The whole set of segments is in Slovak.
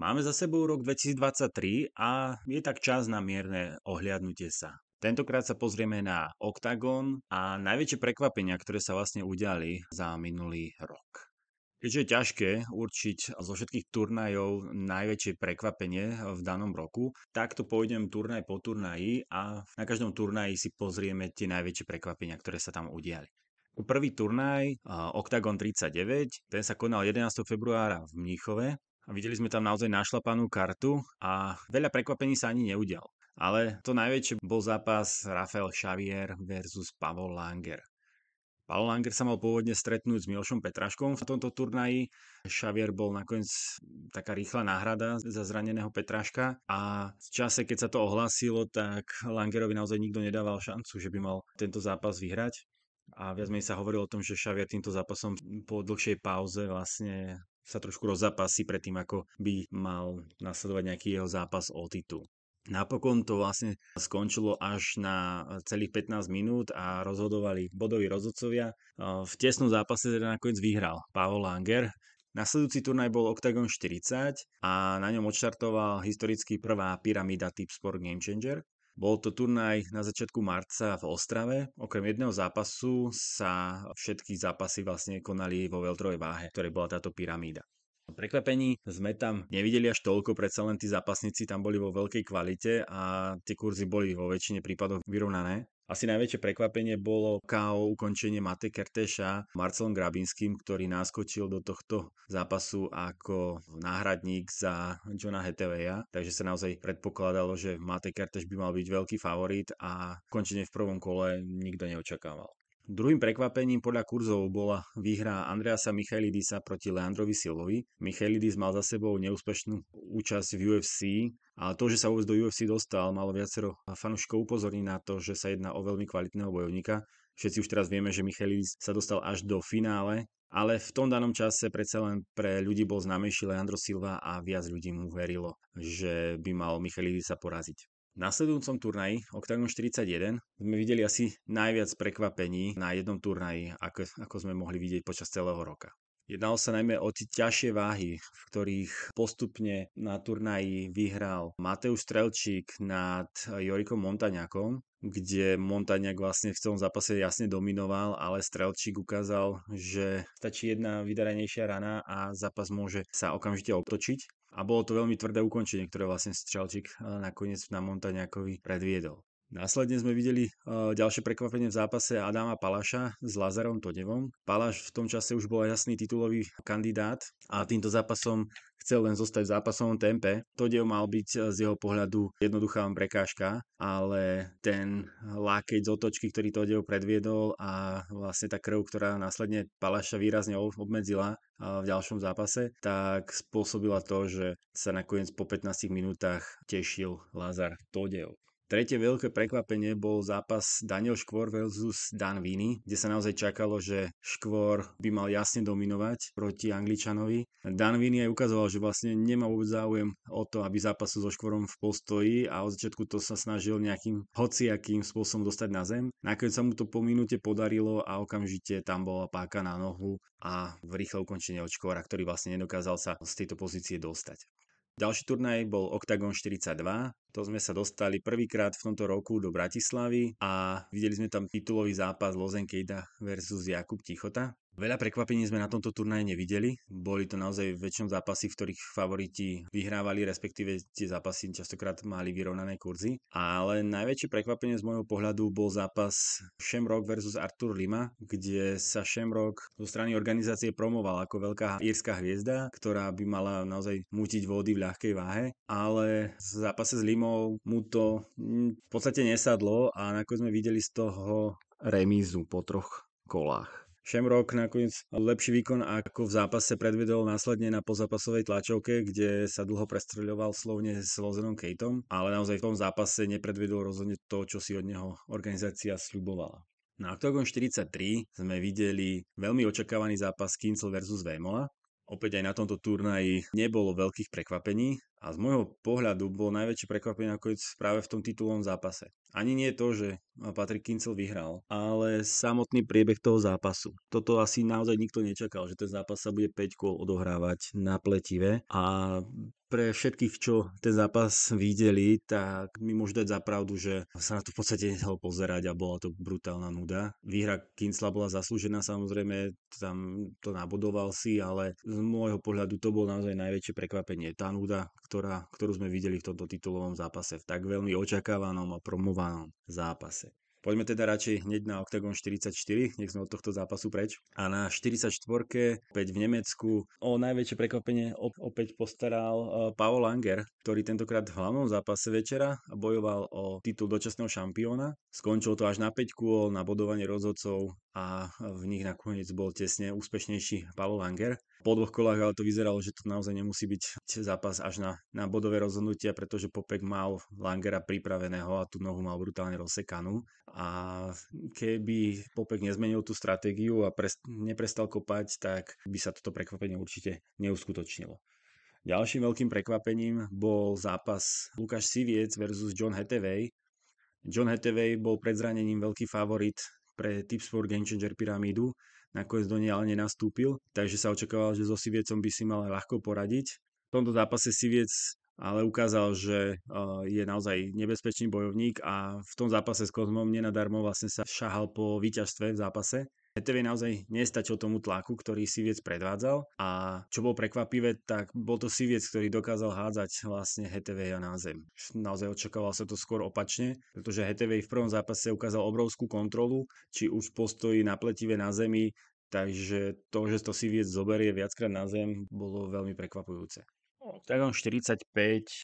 Máme za sebou rok 2023 a je tak čas na mierne ohliadnutie sa. Tentokrát sa pozrieme na Octagon a najväčšie prekvapenia, ktoré sa vlastne udiali za minulý rok. Keďže je ťažké určiť zo všetkých turnajov najväčšie prekvapenie v danom roku, takto pôjdem turnaj po turnaji a na každom turnaji si pozrieme tie najväčšie prekvapenia, ktoré sa tam udiali. Prvý turnaj, Octagon 39, ten sa konal 11. februára v Mníchove a videli sme tam naozaj našlapanú kartu a veľa prekvapení sa ani neudial. Ale to najväčšie bol zápas Rafael Xavier versus Pavol Langer. Paul Langer sa mal pôvodne stretnúť s Milošom Petraškom v tomto turnaji. Xavier bol nakoniec taká rýchla náhrada za zraneného Petraška a v čase, keď sa to ohlásilo, tak Langerovi naozaj nikto nedával šancu, že by mal tento zápas vyhrať. A viac menej sa hovorilo o tom, že Xavier týmto zápasom po dlhšej pauze vlastne sa trošku rozapasí predtým, ako by mal nasledovať nejaký jeho zápas o titul. Napokon to vlastne skončilo až na celých 15 minút a rozhodovali bodoví rozhodcovia. V tesnom zápase teda nakoniec vyhral Pavel Langer. Nasledujúci turnaj bol Octagon 40 a na ňom odštartoval historicky prvá pyramída Tipsport Game Changer. Bol to turnaj na začiatku marca v Ostrave. Okrem jedného zápasu sa všetky zápasy vlastne konali vo veľtrovej váhe, ktorej bola táto pyramída. Prekvapení sme tam nevideli až toľko, predsa len tí zápasníci tam boli vo veľkej kvalite a tie kurzy boli vo väčšine prípadov vyrovnané. Asi najväčšie prekvapenie bolo KO ukončenie Mate Kerteša Marcelom Grabinským, ktorý náskočil do tohto zápasu ako náhradník za Johna Heteveja, takže sa naozaj predpokladalo, že Mate Kerteš by mal byť veľký favorit a ukončenie v prvom kole nikto neočakával. Druhým prekvapením podľa kurzov bola výhra Andreasa Michailidisa proti Leandrovi Silovi. Michailidis mal za sebou neúspešnú účasť v UFC a to, že sa vôbec do UFC dostal, malo viacero fanúšikov upozorniť na to, že sa jedná o veľmi kvalitného bojovníka. Všetci už teraz vieme, že Michailidis sa dostal až do finále, ale v tom danom čase predsa len pre ľudí bol známejší Leandro Silva a viac ľudí mu verilo, že by mal Michailidis sa poraziť. Na sledujúcom turnaji Octagon 41 sme videli asi najviac prekvapení na jednom turnaji, ako, ako sme mohli vidieť počas celého roka. Jednalo sa najmä o tie ťažšie váhy, v ktorých postupne na turnaji vyhral Mateusz Strelčík nad Jorikom Montaňakom, kde Montaňak vlastne v celom zápase jasne dominoval, ale Strelčík ukázal, že stačí jedna vydaranejšia rana a zápas môže sa okamžite obtočiť a bolo to veľmi tvrdé ukončenie, ktoré vlastne Strelčík eh, nakoniec na Montaňákovi predviedol. Následne sme videli e, ďalšie prekvapenie v zápase Adama Palaša s Lazarom Todevom. Palaš v tom čase už bol jasný titulový kandidát a týmto zápasom chcel len zostať v zápasovom tempe. Todev mal byť e, z jeho pohľadu jednoduchá prekážka, ale ten lákeď z otočky, ktorý Todev predviedol a vlastne tá krv, ktorá následne Palaša výrazne obmedzila e, v ďalšom zápase, tak spôsobila to, že sa nakoniec po 15 minútach tešil Lazar Todev. Tretie veľké prekvapenie bol zápas Daniel Škvor versus Dan Vini, kde sa naozaj čakalo, že Škvor by mal jasne dominovať proti Angličanovi. Dan Vini aj ukazoval, že vlastne nemá vôbec záujem o to, aby zápasu so Škvorom v postoji a od začiatku to sa snažil nejakým hociakým spôsobom dostať na zem. Nakoniec sa mu to po minúte podarilo a okamžite tam bola páka na nohu a v rýchle ukončenie od Škvora, ktorý vlastne nedokázal sa z tejto pozície dostať. Ďalší turnaj bol Octagon 42, to sme sa dostali prvýkrát v tomto roku do Bratislavy a videli sme tam titulový zápas Lozenkejda versus Jakub Tichota. Veľa prekvapení sme na tomto turnaji nevideli. Boli to naozaj väčšom zápasy, v ktorých favoriti vyhrávali, respektíve tie zápasy častokrát mali vyrovnané kurzy. Ale najväčšie prekvapenie z môjho pohľadu bol zápas Shamrock versus Artur Lima, kde sa Shamrock zo strany organizácie promoval ako veľká írska hviezda, ktorá by mala naozaj mútiť vody v ľahkej váhe. Ale v zápase s Limou mu to mm, v podstate nesadlo a nakoniec sme videli z toho remízu po troch kolách. Šemrok nakoniec lepší výkon ako v zápase predvedol následne na pozápasovej tlačovke, kde sa dlho prestreľoval slovne s Lozenom Kejtom, ale naozaj v tom zápase nepredvedol rozhodne to, čo si od neho organizácia sľubovala. Na Octagon 43 sme videli veľmi očakávaný zápas Kincel vs. Vemola. Opäť aj na tomto turnaji nebolo veľkých prekvapení. A z môjho pohľadu bolo najväčšie prekvapenie nakoniec práve v tom titulovom zápase. Ani nie to, že Patrick Kincel vyhral, ale samotný priebeh toho zápasu. Toto asi naozaj nikto nečakal, že ten zápas sa bude 5 kôl odohrávať na pletive a pre všetkých, čo ten zápas videli, tak mi môžu dať za pravdu, že sa na to v podstate nedalo pozerať a bola to brutálna nuda. Výhra Kincla bola zaslúžená samozrejme, tam to nabodoval si, ale z môjho pohľadu to bolo naozaj najväčšie prekvapenie. Tá nuda, ktorá, ktorú sme videli v tomto titulovom zápase, v tak veľmi očakávanom a promovanom zápase. Poďme teda radšej hneď na Octagon 44, nech sme od tohto zápasu preč. A na 44 opäť v Nemecku o najväčšie prekvapenie opäť postaral e, Paul Langer, ktorý tentokrát v hlavnom zápase večera bojoval o titul dočasného šampióna. Skončil to až na 5 kôl na bodovanie rozhodcov a v nich nakoniec bol tesne úspešnejší Pavel Langer. Po dvoch kolách ale to vyzeralo, že to naozaj nemusí byť zápas až na, na bodové rozhodnutia, pretože Popek mal Langera pripraveného a tú nohu mal brutálne rozsekanú. A keby Popek nezmenil tú stratégiu a pres, neprestal kopať, tak by sa toto prekvapenie určite neuskutočnilo. Ďalším veľkým prekvapením bol zápas Lukáš Siviec versus John Hathaway. John Hathaway bol pred zranením veľký favorit pre Tips for Game Changer pyramídu, nakoniec do nej ale nenastúpil, takže sa očakávalo, že so Siviecom by si mal ľahko poradiť. V tomto zápase Siviec ale ukázal, že eh, je naozaj nebezpečný bojovník a v tom zápase s Kozmom nenadarmo vlastne sa šahal po víťazstve v zápase. ETV naozaj nestačil tomu tlaku, ktorý Siviec predvádzal a čo bol prekvapivé, tak bol to Siviec, ktorý dokázal hádzať vlastne HTV na zem. Naozaj očakával sa to skôr opačne, pretože HTV v prvom zápase ukázal obrovskú kontrolu, či už postojí na pletive na zemi, takže to, že to Siviec zoberie viackrát na zem, bolo veľmi prekvapujúce. Octagon 45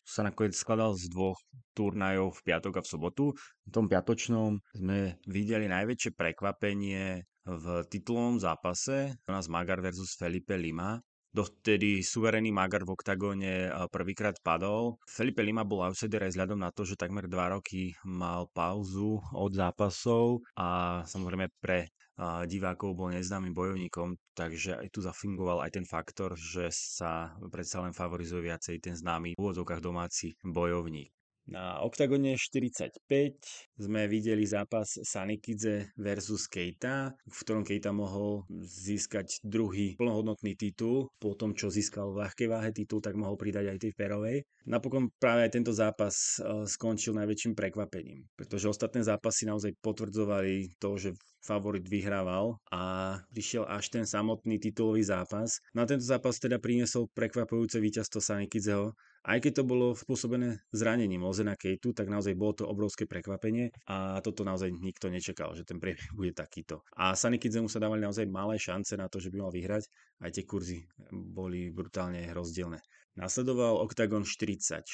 sa nakoniec skladal z dvoch turnajov v piatok a v sobotu. V tom piatočnom sme videli najväčšie prekvapenie v titulovom zápase, to nás Magar versus Felipe Lima. Dovtedy suverený Magar v oktagóne eh, prvýkrát padol. Felipe Lima bol outsider aj vzhľadom na to, že takmer dva roky mal pauzu od zápasov a samozrejme pre divákov bol neznámym bojovníkom, takže aj tu zafungoval aj ten faktor, že sa predsa len favorizuje viacej ten známy v úvodzovkách domáci bojovník. Na OKTAGONE 45 sme videli zápas Sanikidze versus Keita, v ktorom Keita mohol získať druhý plnohodnotný titul. Po tom, čo získal v ľahkej váhe titul, tak mohol pridať aj tej perovej. Napokon práve aj tento zápas e, skončil najväčším prekvapením, pretože ostatné zápasy naozaj potvrdzovali to, že favorit vyhrával a prišiel až ten samotný titulový zápas. Na tento zápas teda priniesol prekvapujúce víťazstvo Sanikidzeho, aj keď to bolo spôsobené zranením Ozena Kejtu, tak naozaj bolo to obrovské prekvapenie a toto naozaj nikto nečakal, že ten priebeh bude takýto. A mu sa dávali naozaj malé šance na to, že by mal vyhrať. Aj tie kurzy boli brutálne rozdielne. Nasledoval Octagon 46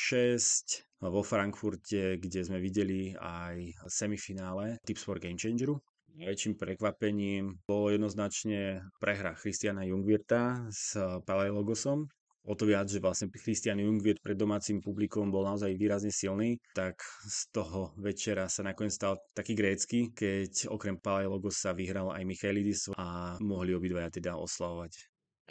vo Frankfurte, kde sme videli aj semifinále Tips for Game Changeru. Najväčším prekvapením bolo jednoznačne prehra Christiana Jungwirta s Palailogosom o to viac, že vlastne Christian Jungwirth pred domácim publikom bol naozaj výrazne silný, tak z toho večera sa nakoniec stal taký grécky, keď okrem sa vyhral aj Michaelidis a mohli obidvaja teda oslavovať.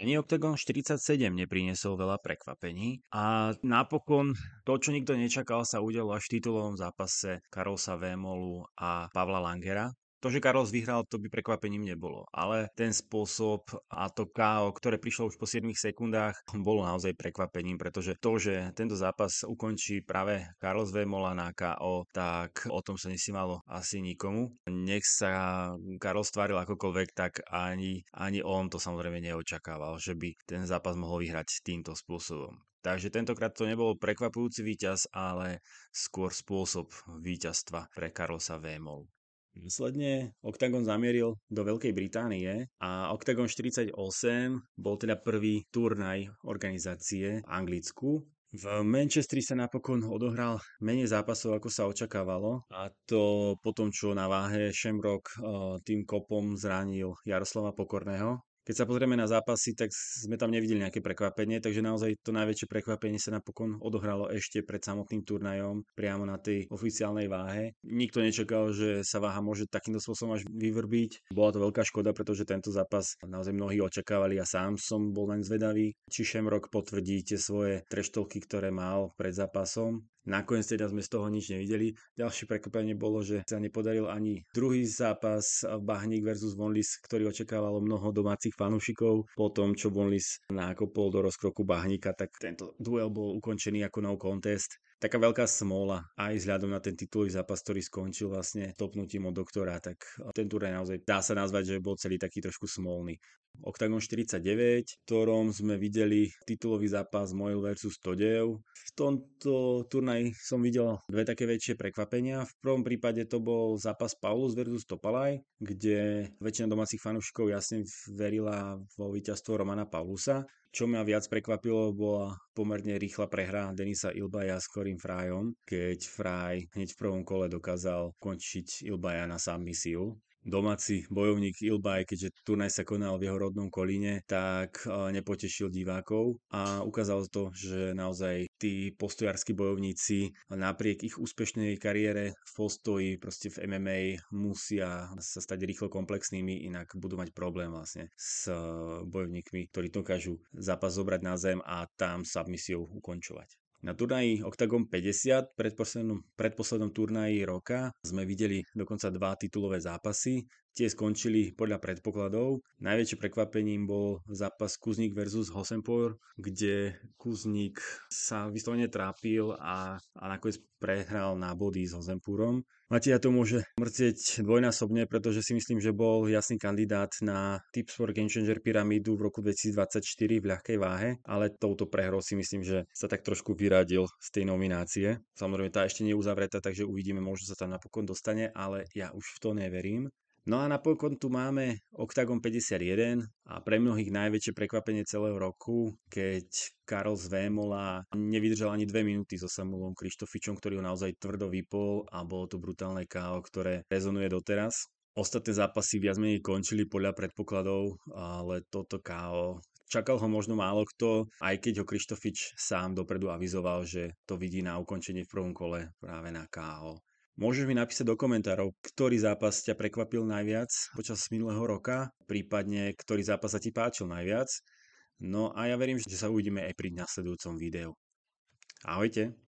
Ani Octagon 47 nepriniesol veľa prekvapení a napokon to, čo nikto nečakal, sa udialo až titulovom zápase Karosa Vémolu a Pavla Langera, to, že Carlos vyhral, to by prekvapením nebolo, ale ten spôsob a to KO, ktoré prišlo už po 7 sekundách, bolo naozaj prekvapením, pretože to, že tento zápas ukončí práve Carlos Vemola na KO, tak o tom sa nesímalo asi nikomu. Nech sa Carlos stvaril akokoľvek, tak ani, ani on to samozrejme neočakával, že by ten zápas mohol vyhrať týmto spôsobom. Takže tentokrát to nebol prekvapujúci víťaz, ale skôr spôsob víťazstva pre Carlosa Vémol. Následne Octagon zamieril do Veľkej Británie a Octagon 48 bol teda prvý turnaj organizácie v Anglicku. V Manchestri sa napokon odohral menej zápasov, ako sa očakávalo a to potom čo na váhe Shamrock eh, tým kopom zranil Jaroslava Pokorného keď sa pozrieme na zápasy, tak sme tam nevideli nejaké prekvapenie, takže naozaj to najväčšie prekvapenie sa napokon odohralo ešte pred samotným turnajom, priamo na tej oficiálnej váhe. Nikto nečakal, že sa váha môže takýmto spôsobom až vyvrbiť. Bola to veľká škoda, pretože tento zápas naozaj mnohí očakávali a sám som bol len zvedavý, či Šemrok potvrdí tie svoje treštolky, ktoré mal pred zápasom. Nakoniec teda sme z toho nič nevideli. Ďalšie prekvapenie bolo, že sa nepodaril ani druhý zápas v e, Bahník versus Vonlis, ktorý očakávalo mnoho domácich fanúšikov. Po tom, čo Vonlis nákopol do rozkroku Bahníka, tak tento duel bol ukončený ako no contest taká veľká smola aj vzhľadom na ten titulový zápas, ktorý skončil vlastne topnutím od doktora, tak e, ten turnaj naozaj dá sa nazvať, že bol celý taký trošku smolný. Octagon 49, v ktorom sme videli titulový zápas Moil vs. Todev. V tomto turnaji som videl dve také väčšie prekvapenia. V prvom prípade to bol zápas Paulus vs. Topalaj, kde väčšina domácich fanúšikov jasne verila vo víťazstvo Romana Paulusa. Čo ma viac prekvapilo, bola pomerne rýchla prehra Denisa Ilbaja s Corim Frajom, keď Fraj hneď v prvom kole dokázal končiť Ilbaja na submisiu domáci bojovník Ilbaj, keďže turnaj sa konal v jeho rodnom Kolíne, tak e, nepotešil divákov a ukázalo to, že naozaj tí postojarskí bojovníci napriek ich úspešnej kariére v postoji proste v MMA musia sa stať rýchlo komplexnými, inak budú mať problém vlastne s e, bojovníkmi, ktorí dokážu zápas zobrať na zem a tam submisiou ukončovať. Na turnaji Octagon 50, predposlednom, predposlednom turnaji roka, sme videli dokonca dva titulové zápasy. Tie skončili podľa predpokladov. Najväčšie prekvapením bol zápas Kuznik versus Hosempor, kde kuznik sa vyslovene trápil a, a nakoniec prehral na body s Hosempúrom. Matia to môže mrcieť dvojnásobne, pretože si myslím, že bol jasný kandidát na for Game Changer Pyramidu v roku 2024 v ľahkej váhe, ale touto prehrou si myslím, že sa tak trošku vyradil z tej nominácie. Samozrejme, tá ešte neuzavretá, takže uvidíme, možno sa tam napokon dostane, ale ja už v to neverím. No a napokon tu máme Octagon 51 a pre mnohých najväčšie prekvapenie celého roku, keď Karol z Vémola nevydržal ani dve minúty so Samuelom Krištofičom, ktorý ho naozaj tvrdo vypol a bolo to brutálne KO, ktoré rezonuje doteraz. Ostatné zápasy viac menej končili podľa predpokladov, ale toto KO Čakal ho možno málo kto, aj keď ho Krištofič sám dopredu avizoval, že to vidí na ukončenie v prvom kole práve na KO. Môžeš mi napísať do komentárov, ktorý zápas ťa prekvapil najviac počas minulého roka, prípadne ktorý zápas sa ti páčil najviac. No a ja verím, že sa uvidíme aj pri nasledujúcom videu. Ahojte!